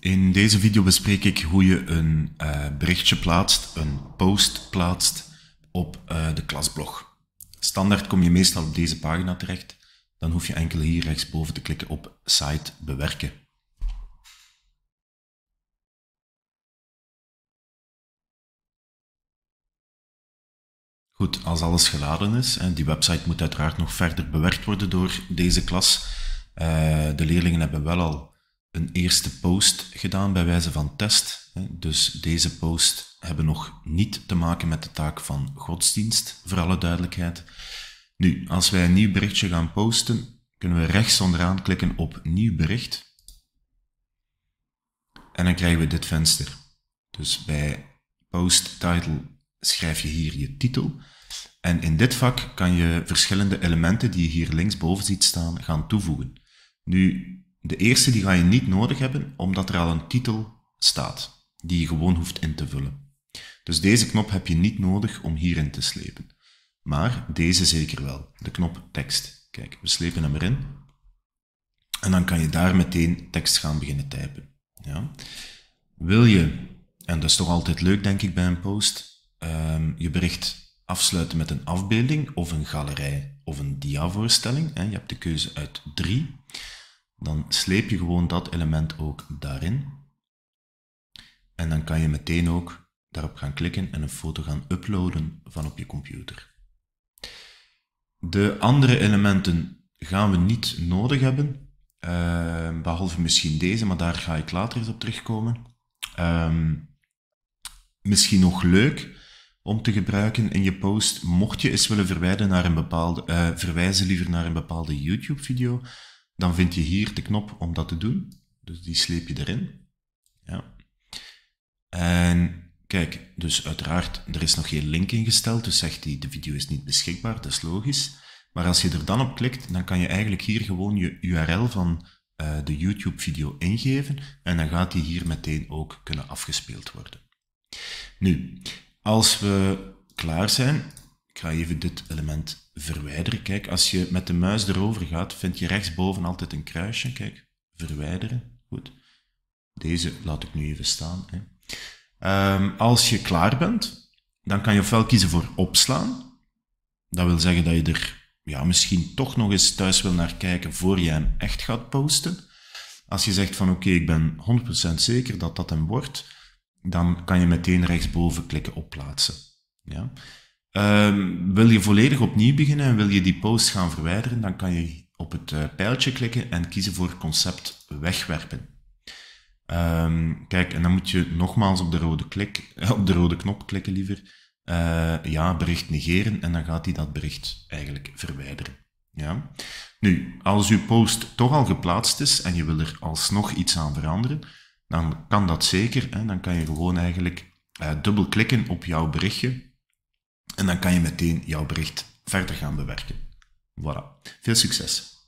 In deze video bespreek ik hoe je een eh, berichtje plaatst, een post plaatst op eh, de klasblog. Standaard kom je meestal op deze pagina terecht. Dan hoef je enkel hier rechtsboven te klikken op site bewerken. Goed, als alles geladen is, en die website moet uiteraard nog verder bewerkt worden door deze klas. Eh, de leerlingen hebben wel al een eerste post gedaan bij wijze van test. Dus deze post hebben nog niet te maken met de taak van godsdienst, voor alle duidelijkheid. Nu, als wij een nieuw berichtje gaan posten, kunnen we rechts onderaan klikken op nieuw bericht. En dan krijgen we dit venster. Dus bij post title schrijf je hier je titel. En in dit vak kan je verschillende elementen die je hier linksboven ziet staan gaan toevoegen. Nu, de eerste die ga je niet nodig hebben, omdat er al een titel staat, die je gewoon hoeft in te vullen. Dus deze knop heb je niet nodig om hierin te slepen. Maar deze zeker wel, de knop tekst. Kijk, we slepen hem erin. En dan kan je daar meteen tekst gaan beginnen typen. Ja. Wil je, en dat is toch altijd leuk denk ik bij een post, ehm, je bericht afsluiten met een afbeelding of een galerij of een diavoorstelling. Hè. Je hebt de keuze uit drie dan sleep je gewoon dat element ook daarin. En dan kan je meteen ook daarop gaan klikken en een foto gaan uploaden van op je computer. De andere elementen gaan we niet nodig hebben, ehm, behalve misschien deze, maar daar ga ik later eens op terugkomen. Ehm, misschien nog leuk om te gebruiken in je post, mocht je eens willen verwijzen naar een bepaalde, eh, verwijzen liever naar een bepaalde YouTube-video, dan vind je hier de knop om dat te doen. Dus die sleep je erin. Ja. En kijk, dus uiteraard, er is nog geen link ingesteld, dus zegt hij de video is niet beschikbaar, dat is logisch. Maar als je er dan op klikt, dan kan je eigenlijk hier gewoon je URL van eh, de YouTube-video ingeven en dan gaat die hier meteen ook kunnen afgespeeld worden. Nu, als we klaar zijn, ik ga even dit element verwijderen. Kijk, als je met de muis erover gaat, vind je rechtsboven altijd een kruisje. Kijk, verwijderen. Goed. Deze laat ik nu even staan. Hè. Ehm, als je klaar bent, dan kan je ofwel kiezen voor opslaan. Dat wil zeggen dat je er ja, misschien toch nog eens thuis wil naar kijken voor je hem echt gaat posten. Als je zegt van oké, ik ben 100% zeker dat dat hem wordt, dan kan je meteen rechtsboven klikken op plaatsen. Ja? Ehm, wil je volledig opnieuw beginnen en wil je die post gaan verwijderen, dan kan je op het eh, pijltje klikken en kiezen voor concept wegwerpen. Ehm, kijk, en dan moet je nogmaals op de rode, klik, op de rode knop klikken liever. Eh, ja, bericht negeren en dan gaat hij dat bericht eigenlijk verwijderen. Ja? Nu, als uw post toch al geplaatst is en je wil er alsnog iets aan veranderen, dan kan dat zeker. Hè? Dan kan je gewoon eigenlijk uh, eh, dubbel klikken op jouw berichtje en dan kan je meteen jouw bericht verder gaan bewerken. Voilà. Veel succes!